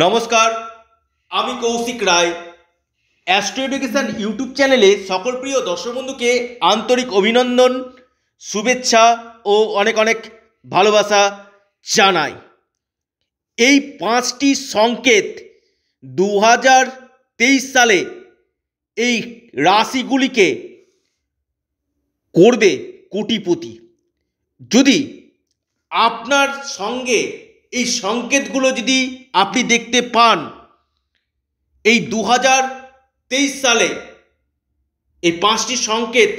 নমস্কার আমি Koushik Roy astro education YouTube চ্যানেলে সকল প্রিয় দর্শক বন্ধুকে আন্তরিক অভিনন্দন শুভেচ্ছা ও অনেক অনেক ভালোবাসা জানাই এই পাঁচটি সংকেত দু সালে এই রাশিগুলিকে করবে কোটিপতি যদি আপনার সঙ্গে এই সংকেতগুলো যদি আপনি দেখতে পান এই দু সালে এই পাঁচটি সংকেত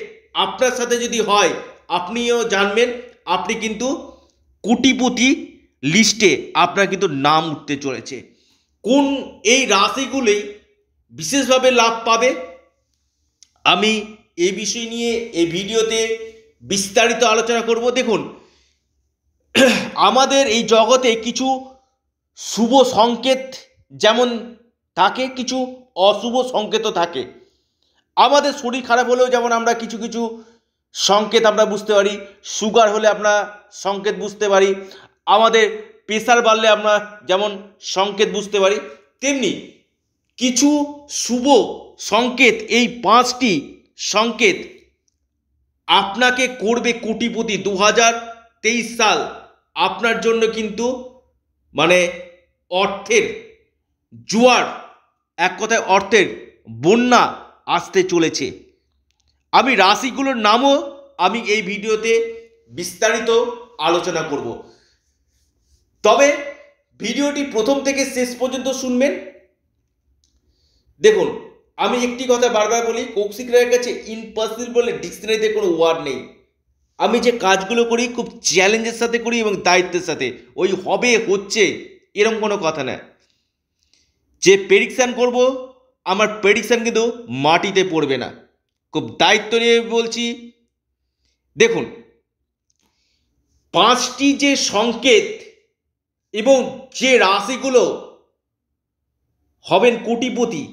আপনার সাথে যদি হয় আপনিও জানবেন আপনি কিন্তু কোটিপতি লিস্টে আপনার কিন্তু নাম উঠতে চলেছে কোন এই রাশিগুলি বিশেষভাবে লাভ পাবে আমি এই বিষয় নিয়ে এই ভিডিওতে বিস্তারিত আলোচনা করব দেখুন আমাদের এই জগতে কিছু শুভ সংকেত যেমন থাকে কিছু অশুভ সংকেতও থাকে আমাদের শরীর খারাপ হলেও যেমন আমরা কিছু কিছু সংকেত আমরা বুঝতে পারি সুগার হলে আমরা সংকেত বুঝতে পারি আমাদের প্রেশার বাড়লে আমরা যেমন সংকেত বুঝতে পারি তেমনি কিছু শুভ সংকেত এই পাঁচটি সংকেত আপনাকে করবে কোটিপতি দু সাল আপনার জন্য কিন্তু মানে অর্থের জুয়ার এক কথায় অর্থের বন্যা আসতে চলেছে আমি রাশিগুলোর নামও আমি এই ভিডিওতে বিস্তারিত আলোচনা করব তবে ভিডিওটি প্রথম থেকে শেষ পর্যন্ত শুনবেন দেখুন আমি একটি কথা বারবার বলি কৌশিকরায়ের কাছে ইম্পসিবল বলে ডিকশনারিতে কোনো ওয়ার্ড নেই আমি যে কাজগুলো করি খুব চ্যালেঞ্জের সাথে করি এবং দায়িত্বের সাথে ওই হবে হচ্ছে এরম কোনো কথা না যে প্রেডিকশান করব আমার প্রেডিকশান কিন্তু মাটিতে পড়বে না খুব দায়িত্ব নিয়ে বলছি দেখুন পাঁচটি যে সংকেত এবং যে রাশিগুলো হবেন কোটিপতি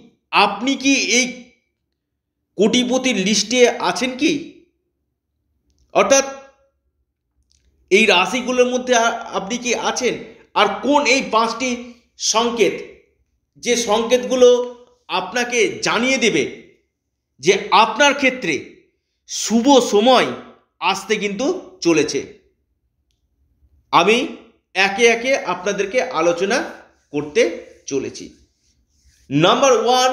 আপনি কি এই কোটিপতির লিস্টে আছেন কি অর্থাৎ এই রাশিগুলোর মধ্যে আপনি কি আছেন আর কোন এই পাঁচটি সংকেত যে সংকেতগুলো আপনাকে জানিয়ে দেবে যে আপনার ক্ষেত্রে শুভ সময় আসতে কিন্তু চলেছে আমি একে একে আপনাদেরকে আলোচনা করতে চলেছি নাম্বার ওয়ান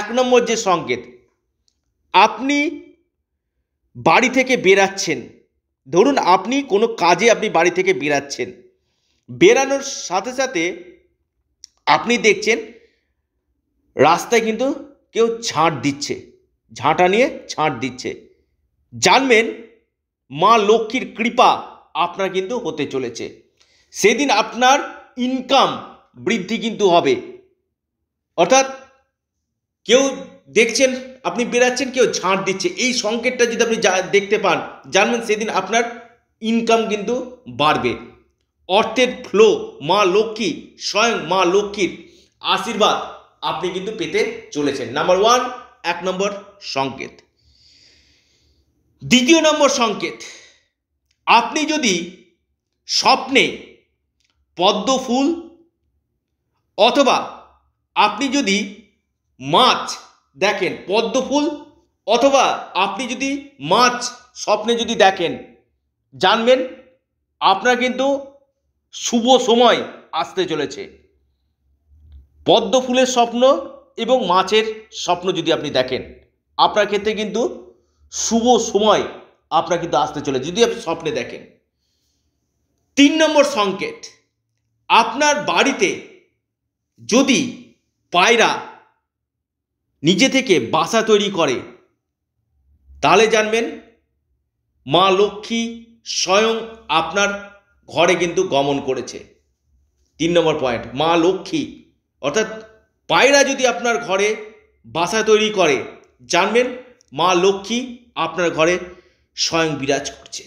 এক নম্বর যে সংকেত আপনি বাড়ি থেকে বেরাচ্ছেন ধরুন আপনি কোনো কাজে আপনি বাড়ি থেকে বেরাচ্ছেন বেরানোর সাথে সাথে আপনি দেখছেন রাস্তায় কিন্তু কেউ ছাঁট দিচ্ছে ঝাঁটা নিয়ে ছাঁট দিচ্ছে জানবেন মা লক্ষ্মীর কৃপা আপনার কিন্তু হতে চলেছে সেদিন আপনার ইনকাম বৃদ্ধি কিন্তু হবে অর্থাৎ কেউ দেখছেন আপনি বেড়াচ্ছেন কেউ ঝাঁট দিচ্ছে এই সংকেতটা যদি আপনি দেখতে পান জানবেন সেদিন আপনার ইনকাম কিন্তু বাড়বে অর্থের ফ্লো মা লক্ষ্মী স্বয়ং মা লক্ষ্মীর আশীর্বাদ আপনি কিন্তু পেতে চলেছেন নাম্বার ওয়ান এক নম্বর সংকেত দ্বিতীয় নম্বর সংকেত আপনি যদি স্বপ্নে পদ্ম ফুল অথবা আপনি যদি মাছ দেখেন পদ্ম ফুল অথবা আপনি যদি মাছ স্বপ্নে যদি দেখেন জানবেন আপনার কিন্তু শুভ সময় আসতে চলেছে পদ্ম ফুলের স্বপ্ন এবং মাছের স্বপ্ন যদি আপনি দেখেন আপনার ক্ষেত্রে কিন্তু শুভ সময় আপনার কিন্তু আসতে চলেছে যদি আপনি স্বপ্নে দেখেন তিন নম্বর সংকেত আপনার বাড়িতে যদি পায়রা নিজে থেকে বাসা তৈরি করে তাহলে জানবেন মা লক্ষ্মী স্বয়ং আপনার ঘরে কিন্তু গমন করেছে তিন নম্বর পয়েন্ট মা লক্ষ্মী অর্থাৎ পায়রা যদি আপনার ঘরে বাসা তৈরি করে জানবেন মা লক্ষ্মী আপনার ঘরে স্বয়ং বিরাজ করছে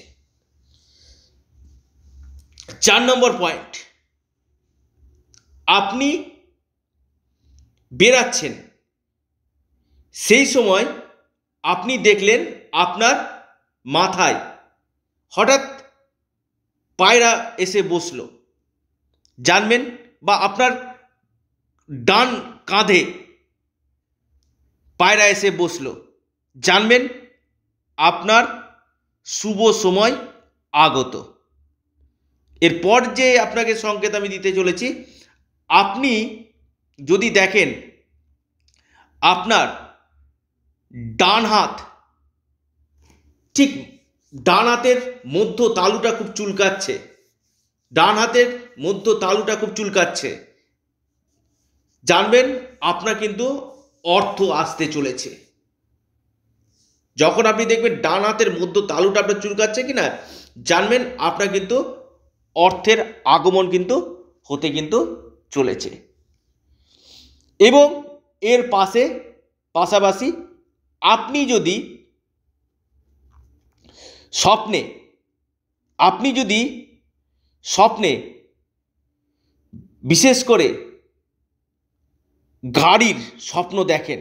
চার নম্বর পয়েন্ট আপনি বেরাচ্ছেন সেই সময় আপনি দেখলেন আপনার মাথায় হঠাৎ পায়রা এসে বসল জানবেন বা আপনার ডান কাঁধে পায়রা এসে বসল জানবেন আপনার শুভ সময় আগত এরপর যে আপনাকে সংকেত আমি দিতে চলেছি আপনি যদি দেখেন আপনার ডান হাত ঠিক ডান হাতের মধ্য তালুটা খুব চুলকাচ্ছে ডান হাতের মধ্য তালুটা খুব চুলকাচ্ছে জানবেন আপনার কিন্তু অর্থ আসতে চলেছে যখন আপনি দেখবেন ডান হাতের মধ্য তালুটা আপনার চুলকাচ্ছে কি না জানবেন আপনার কিন্তু অর্থের আগমন কিন্তু হতে কিন্তু চলেছে এবং এর পাশে পাশাপাশি আপনি যদি স্বপ্নে আপনি যদি স্বপ্নে বিশেষ করে গাড়ির স্বপ্ন দেখেন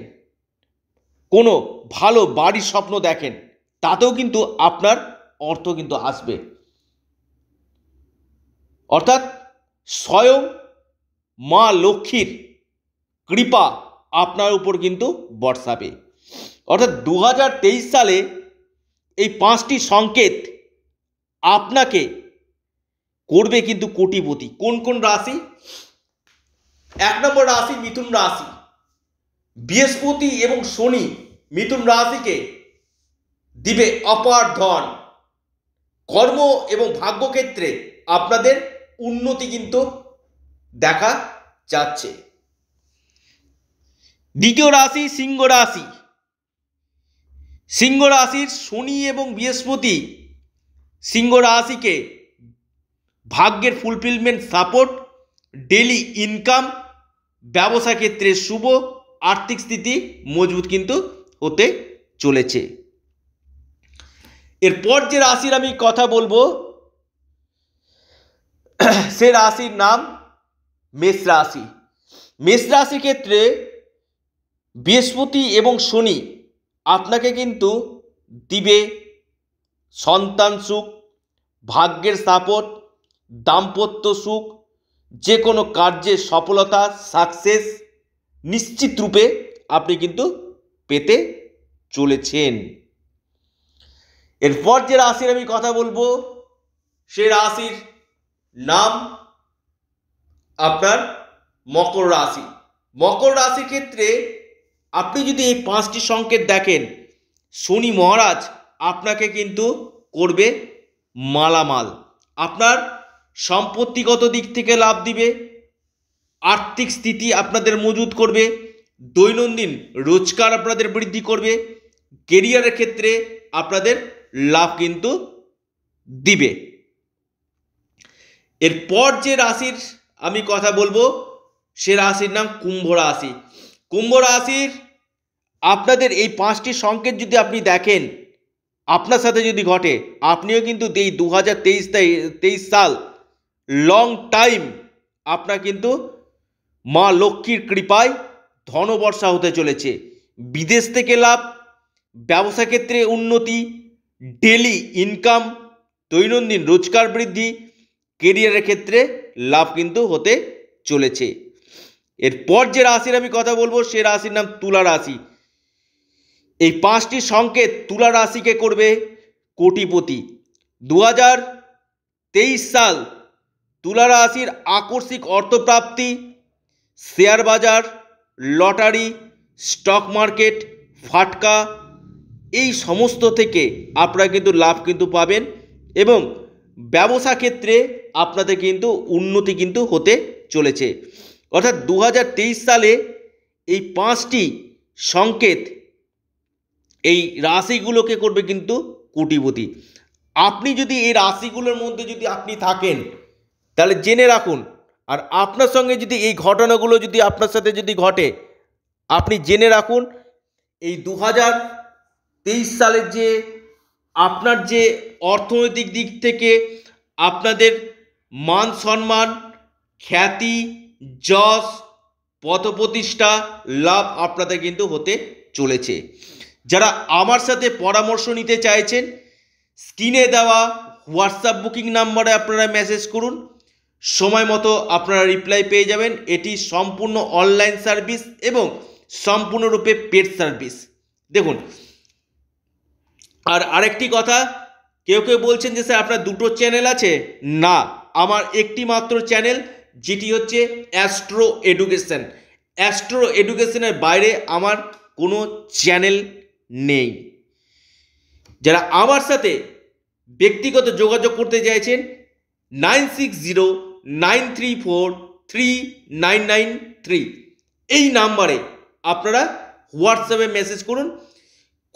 কোনো ভালো বাড়ির স্বপ্ন দেখেন তাতেও কিন্তু আপনার অর্থ কিন্তু আসবে অর্থাৎ স্বয়ং মা লক্ষ্মীর কৃপা আপনার উপর কিন্তু বর্ষাবে অর্থাৎ দু সালে এই পাঁচটি সংকেত আপনাকে করবে কিন্তু কোটিপতি কোন কোন রাশি এক নম্বর রাশি মিথুন রাশি বৃহস্পতি এবং শনি মিথুন রাশিকে দিবে অপার ধন কর্ম এবং ভাগ্যক্ষেত্রে আপনাদের উন্নতি কিন্তু দেখা যাচ্ছে দ্বিতীয় রাশি সিংহ রাশি সিংহ রাশির শনি এবং বৃহস্পতি সিংহ রাশিকে ভাগ্যের ফুলফিলমেন্ট সাপোর্ট ডেলি ইনকাম ব্যবসা ক্ষেত্রে শুভ আর্থিক স্থিতি মজবুত কিন্তু হতে চলেছে এরপর যে রাশির আমি কথা বলবো সে রাশির নাম মেষ রাশি মেষ রাশির ক্ষেত্রে বৃহস্পতি এবং শনি আপনাকে কিন্তু দিবে সন্তান সুখ ভাগ্যের সাপোর্ট দাম্পত্য সুখ যে কোনো কার্যে সফলতা সাকসেস নিশ্চিত রূপে আপনি কিন্তু পেতে চলেছেন এরপর যে রাশির আমি কথা বলবো সে রাশির নাম আপনার মকর রাশি মকর রাশির ক্ষেত্রে আপনি যদি এই পাঁচটি সংকেত দেখেন শনি মহারাজ আপনাকে কিন্তু করবে মালামাল আপনার সম্পত্তিগত দিক থেকে লাভ দিবে আর্থিক স্থিতি আপনাদের মজুত করবে দৈনন্দিন রোজগার আপনাদের বৃদ্ধি করবে কেরিয়ারের ক্ষেত্রে আপনাদের লাভ কিন্তু দিবে এরপর যে রাশির আমি কথা বলবো সে রাশির নাম কুম্ভ রাশি কুম্ভ রাশির আপনাদের এই পাঁচটি সংকেত যদি আপনি দেখেন আপনার সাথে যদি ঘটে আপনিও কিন্তু এই দু হাজার তেইশ তেইশ সাল লং টাইম আপনার কিন্তু মা লক্ষ্মীর কৃপায় ধনবর্ষা হতে চলেছে বিদেশ থেকে লাভ ব্যবসা ক্ষেত্রে উন্নতি ডেলি ইনকাম দৈনন্দিন রোজগার বৃদ্ধি কেরিয়ারের ক্ষেত্রে লাভ কিন্তু হতে চলেছে এরপর যে রাশির আমি কথা বলবো সে রাশির নাম তুলা রাশি এই পাঁচটি সংকেত তুলা রাশিকে করবে কোটিপতি দু সাল তুলা রাশির আকস্মিক অর্থপ্রাপ্তি শেয়ার বাজার লটারি স্টক মার্কেট ফাটকা এই সমস্ত থেকে আপনারা কিন্তু লাভ কিন্তু পাবেন এবং ব্যবসা ক্ষেত্রে আপনাদের কিন্তু উন্নতি কিন্তু হতে চলেছে অর্থাৎ দু সালে এই পাঁচটি সংকেত এই রাশিগুলোকে করবে কিন্তু কোটিপতি আপনি যদি এই রাশিগুলোর মধ্যে যদি আপনি থাকেন তাহলে জেনে রাখুন আর আপনার সঙ্গে যদি এই ঘটনাগুলো যদি আপনার সাথে যদি ঘটে আপনি জেনে রাখুন এই দু তেইশ সালের যে আপনার যে অর্থনৈতিক দিক থেকে আপনাদের মান সম্মান খ্যাতি যশ পথপ্রতিষ্ঠা লাভ আপনাদের কিন্তু হতে চলেছে যারা আমার সাথে পরামর্শ নিতে চাইছেন স্ক্রিনে দেওয়া হোয়াটসঅ্যাপ বুকিং নাম্বারে আপনারা মেসেজ করুন সময় মতো আপনারা রিপ্লাই পেয়ে যাবেন এটি সম্পূর্ণ অনলাইন সার্ভিস এবং সম্পূর্ণরূপে পেড সার্ভিস দেখুন আর আরেকটি কথা কেউ কেউ বলছেন যে স্যার আপনার দুটো চ্যানেল আছে না আমার একটি মাত্র চ্যানেল যেটি হচ্ছে অ্যাস্ট্রো এডুকেশন অ্যাস্ট্রো এডুকেশনের বাইরে আমার কোনো চ্যানেল নেই যারা আমার সাথে ব্যক্তিগত যোগাযোগ করতে চাইছেন nine six zero nine three four three nine nine three এই নাম্বারে আপনারা হোয়াটসঅ্যাপে মেসেজ করুন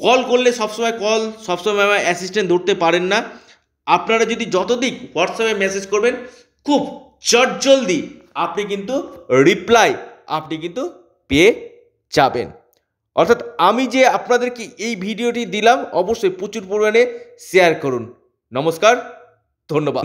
কল করলে সবসময় কল সবসময় আমার অ্যাসিস্ট্যান্ট ধরতে পারেন না আপনারা যদি যতদিক হোয়াটসঅ্যাপে মেসেজ করবেন খুব জলদি আপনি কিন্তু রিপ্লাই আপনি কিন্তু পেয়ে যাবেন অর্থাৎ আমি যে আপনাদেরকে এই ভিডিওটি দিলাম অবশ্যই প্রচুর পরিমাণে শেয়ার করুন নমস্কার ধন্যবাদ